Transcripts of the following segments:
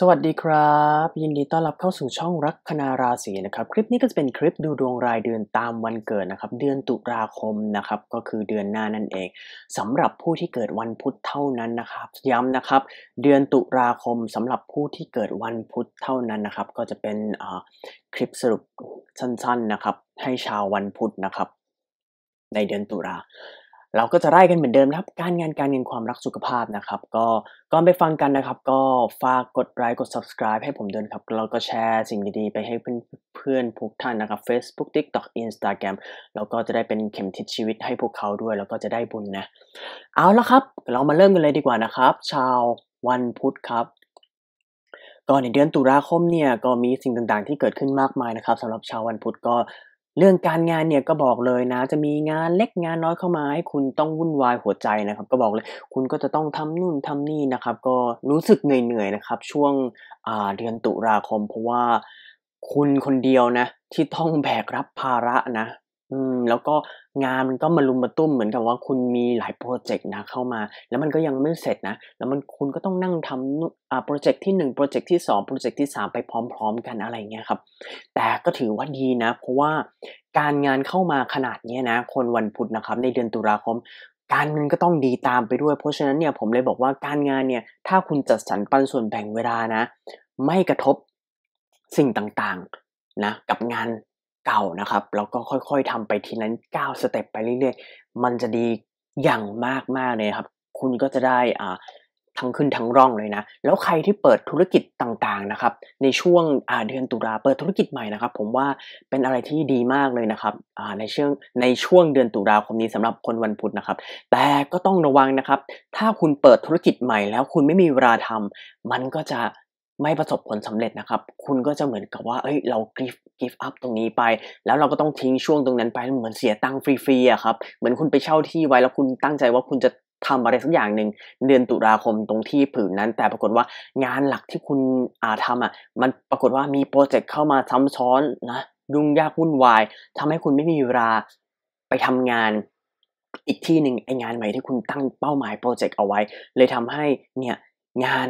สวัสดีครับ ยินดี ต้อนรับเข้าสู่ช่องรักคณาราศีนะครับ คลิปนี้ก็จะเป็นคลิปดูดวงรายเดือนตามวันเกิดนะครับ เดือนตุลาคมนะครับ ก็คือเดือนหน้านั่นเอง สำหรับผู้ที่เกิดวันพุธเท่านั้นนะครับย้ำนะครับเดือนตุลาคม สำหรับผู้ที่เกิดวันพุธเท่านั้นนะครับ ก็จะเป็นคลิปสรุปสั้น ๆนะครับ ให้ชาววันพุธนะครับ ในเดือนตุลาเราก็จะไล่กันเหมือนเดิมนะครับการงานการเงินความรักสุขภาพนะครับ ก็ก่อนไปฟังกันนะครับก็ฝากกดไลค์กด subscribe ให้ผมด้วยครับแล้วก็แชร์สิ่งดีๆ ไปให้เพื่อนเพื่อนพวกท่านนะครับ Facebook TikTok Instagram แล้วก็จะได้เป็นเข็มทิศชีวิตให้พวกเขาด้วย แล้วก็จะได้บุญนะ เอาละครับ เรามาเริ่มกันเลยดีกว่านะครับ ชาววันพุธครับก่อนในเดือนตุลาคมเนี่ย ก็มีสิ่งต่างๆที่เกิดขึ้นมากมายนะครับสำหรับชาววันพุธก็เรื่องการงานเนี่ยก็บอกเลยนะ จะมีงานเล็กงานน้อยเข้ามาให้คุณต้องวุ่นวายหัวใจนะครับ ก็บอกเลยคุณก็จะต้องทำนู่นทำนี่นะครับ ก็รู้สึกเหนื่อยๆนะครับ ช่วงเดือนตุลาคมเพราะว่าคุณคนเดียวนะ ที่ต้องแบกรับภาระนะอืมแล้วก็งานมันก็มารุมมาตุ้มเหมือนกับว่าคุณมีหลายโปรเจกต์นะเข้ามา แล้วมันก็ยังไม่เสร็จนะแล้วมันคุณก็ต้องนั่งทำอ่าโปรเจกต์ที่1โปรเจกต์ที่2โปรเจกต์ที่3ไปพร้อม ๆ กันอะไรเงี้ยครับแต่ก็ถือว่าดีนะเพราะว่าการงานเข้ามาขนาดนี้นะคนวันพุธนะครับ ในเดือนตุลาคม การเงินก็ต้องดีตามไปด้วยเพราะฉะนั้นเนี่ยผมเลยบอกว่าการงานเนี่ยถ้าคุณจัดสรรปันส่วนแบ่งเวลานะ ไม่กระทบสิ่งต่างๆนะกับงานเก่านะครับแล้วก็ค่อยๆทำไปที้นก้าวสเต็ปไปเรื่อยๆมันจะดีอย่างมากๆเลยครับ คุณก็จะได้อ่าทั้งขึ้นทั้งร่องเลยนะ แล้วใครที่เปิดธุรกิจต่างๆนะครับ ในช่วงเดือนตุลาเปิดธุรกิจใหม่นะครับ ผมว่าเป็นอะไรที่ดีมากเลยนะครับในช่วงในช่วงเดือนตุลาคมนี้สำหรับคนวันพุธนะครับ แต่ก็ต้องระวังนะครับ ถ้าคุณเปิดธุรกิจใหม่ แล้วคุณไม่มีเวลาทำมันก็จะไม่ประสบผลสำเร็จนะครับ คุณก็จะเหมือนกับว่า เอ้ย เรากิฟกิฟอัพตรงนี้ไป แล้วเราก็ต้องทิ้งช่วงตรงนั้นไป เหมือนเสียตังค์ฟรีๆอะครับ เหมือนคุณไปเช่าที่ไว้ แล้วคุณตั้งใจว่าคุณจะทำอะไรสักอย่างหนึ่ง เดือนตุลาคมตรงที่ผืนนั้น แต่ปรากฏว่างานหลักที่คุณอาทำอ่ะ มันปรากฏว่ามีโปรเจกต์เข้ามาซ้ำซ้อนนะยุ่งยากวุ่นวายทำให้คุณไม่มีเวลาไปทำงาน อีกที่หนึ่งไองานใหม่ที่คุณตั้งเป้าหมายโปรเจกต์เอาไว้ เลยทำให้เนี่ยงาน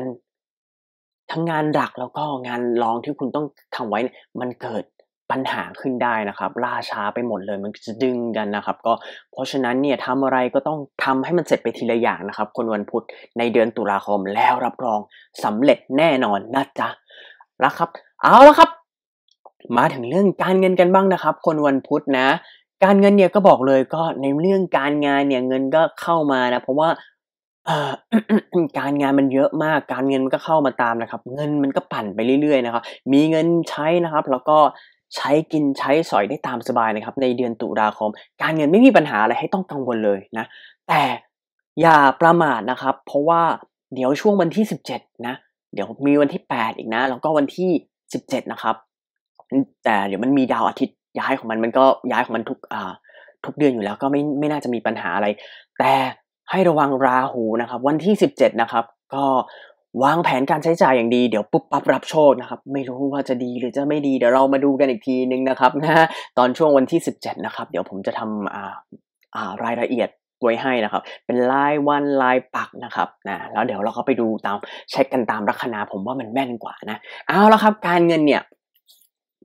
ทั้งงานหลักแล้วก็งานรองที่คุณต้องทำไว้ มันเกิดปัญหาขึ้นได้นะครับล่าช้าไปหมดเลยมันจะดึงกันนะครับ ก็เพราะฉะนั้นเนี่ยทำอะไรก็ต้องทำให้มันเสร็จไปทีละอย่างนะครับ คนวันพุธในเดือนตุลาคม แล้วรับรองสำเร็จแน่นอนนะจ๊ะแล้วครับ เอาละครับ มาถึงเรื่องการเงินกันบ้างนะครับ คนวันพุธนะการเงินเนี่ยก็บอกเลยก็ในเรื่องการงานเนี่ยเงินก็เข้ามานะเพราะว่าการงานมันเยอะมาก การเงินมันก็เข้ามาตามนะครับ เงินมันก็ปั่นไปเรื่อยๆนะครับ มีเงินใช้นะครับ แล้วก็ใช้กินใช้สอยได้ตามสบายนะครับ ในเดือนตุลาคม การเงินไม่มีปัญหาอะไรให้ต้องกังวลเลยนะ แต่อย่าประมาทนะครับ เพราะว่าเดี๋ยวช่วงวันที่ 17นะ เดี๋ยวมีวันที่8อีกนะ แล้วก็วันที่17นะครับ แต่เดี๋ยวมันมีดาวอาทิตย์ย้ายของมันมันก็ย้ายของมันทุกอ่าทุกเดือนอยู่แล้วก็ไม่ไม่น่าจะมีปัญหาอะไร แต่ให้ระวังราหูนะครับวันที่ 17นะครับก็วางแผนการใช้จ่ายอย่างดีเดี๋ยวปุ๊บปั๊บรับโชคนะครับไม่รู้ว่าจะดีหรือจะไม่ดีเดี๋ยวเรามาดูกันอีกทีนึงนะครับนะตอนช่วงวันที่ 17 นะครับเดี๋ยวผมจะทำอ่าอ่ารายละเอียดไว้ให้นะครับเป็นลายวันลายปักนะครับนะแล้วเดี๋ยวเราก็ไปดูตามเช็คกันตามลัคนาผมว่ามันแม่นกว่านะเอาละครับการเงินเนี่ย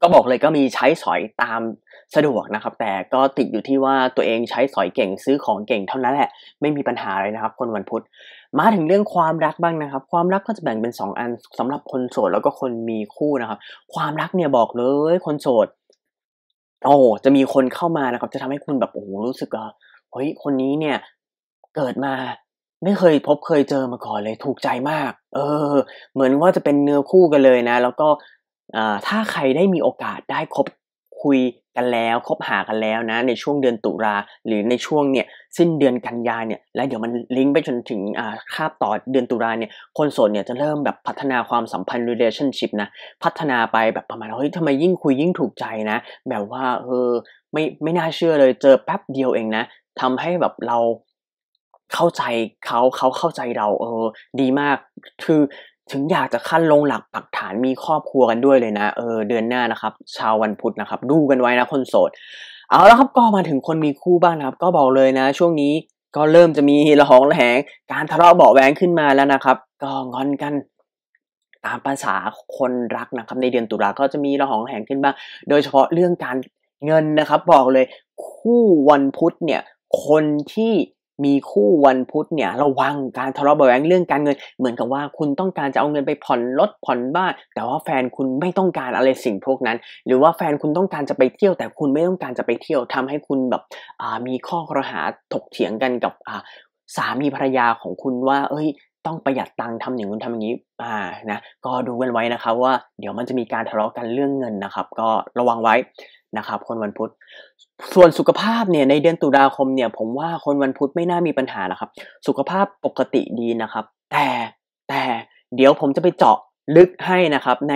ก็บอกเลยก็มีใช้สอยตามสะดวกนะครับ แต่ก็ติดอยู่ที่ว่าตัวเองใช้สอยเก่งซื้อของเก่งเท่านั้นแหละ ไม่มีปัญหาเลยนะครับคนวันพุธมาถึงเรื่องความรักบ้างนะครับ ความรักก็จะแบ่งเป็น2อัน สำหรับคนโสดแล้วก็คนมีคู่นะครับ ความรักเนี่ยบอกเลย คนโสด โอ้จะมีคนเข้ามานะครับ จะทำให้คุณแบบโอ้รู้สึกว่าเฮ้ยคนนี้เนี่ย เกิดมา ไม่เคยพบเคยเจอมาก่อนเลยถูกใจมาก เออ เหมือนว่าจะเป็นเนื้อคู่กันเลยนะ แล้วก็ถ้าใครได้มีโอกาสได้คบคุยกันแล้วคบหากันแล้วนะ ในช่วงเดือนตุลาหรือในช่วงเนี่ย สิ้นเดือนกันยายนเนี่ย แล้วเดี๋ยวมันลิงก์ไปจนถึงาคาบต่อเดือนตุลาเนี่ยคนโสดเนี่ยจะเริ่มแบบพัฒนาความสัมพันธ์ relationship นะ พัฒนาไปแบบประมาณเฮ้ยทำไมยิ่งคุยยิ่งถูกใจนะแบบว่าเออ ไม่ไม่น่าเชื่อเลยเจอแป๊บเดียวเองนะทำให้แบบเราเข้าใจเขาเขาเข้าใจเรา เออ ดีมากคือถึงอยากจะขั้นลงหลักปักฐานมีครอบครัวกันด้วยเลยนะ เออ เดือนหน้านะครับ ชาววันพุธนะครับ ดูกันไว้นะ คนโสด เอาแล้วครับก็มาถึงคนมีคู่บ้างนะครับ ก็บอกเลยนะ ช่วงนี้ก็เริ่มจะมีระหองระแหงการทะเลาะเบาแวงขึ้นมาแล้วนะครับ ก็งอนกัน ตามภาษาคนรักนะครับในเดือนตุลาก็จะมีระหองระแหงขึ้นบ้างโดยเฉพาะเรื่องการเงินนะครับ บอกเลย คู่วันพุธเนี่ย คนที่มีคู่วันพุธเนี่ยระวังการทะเลาะเบาแวงเรื่องการเงิน เหมือนกับว่าคุณต้องการจะเอาเงินไปผ่อนรถผ่อนบ้าน แต่ว่าแฟนคุณไม่ต้องการอะไรสิ่งพวกนั้น หรือว่าแฟนคุณต้องการจะไปเที่ยวแต่คุณไม่ต้องการจะไปเที่ยวทำให้คุณแบบมีข้อครหาถกเถียงกันกับสามีภรรยาของคุณว่า เอ้ย ต้องประหยัดตังค์ทำอย่างนู้นทำอย่างนี้อ่านะก็ดูกันไว้นะครับว่า เดี๋ยวมันจะมีการทะเลาะกันเรื่องเงินนะครับ ก็ระวังไว้นะครับคนวันพุธ ส่วนสุขภาพเนี่ยในเดือนตุลาคมเนี่ย ผมว่าคนวันพุธไม่น่ามีปัญหานะครับ สุขภาพปกติดีนะครับ แต่แต่เดี๋ยวผมจะไปเจาะลึกให้นะครับ ใน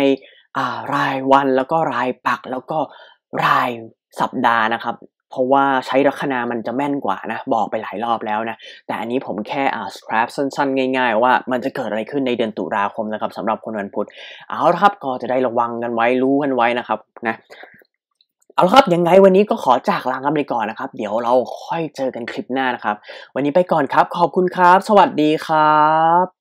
รายวันแล้วก็รายปักแล้วก็รายสัปดาห์นะครับเพราะว่าใช้ลัคนามันจะแม่นกว่านะบอกไปหลายรอบแล้วนะแต่อันนี้ผมแค่อ่าสครับสั้นๆ ง่าย ๆ ว่ามันจะเกิดอะไรขึ้นในเดือนตุลาคมนะครับสำหรับคนวันพุธ เอาละครับก็จะได้ระวังกันไว้รู้กันไว้นะครับนะเอาละครับ ยังไงวันนี้ก็ขอจากลากันไปก่อนนะครับ เดี๋ยวเราค่อยเจอกันคลิปหน้านะครับ วันนี้ไปก่อนครับขอบคุณครับ สวัสดีครับ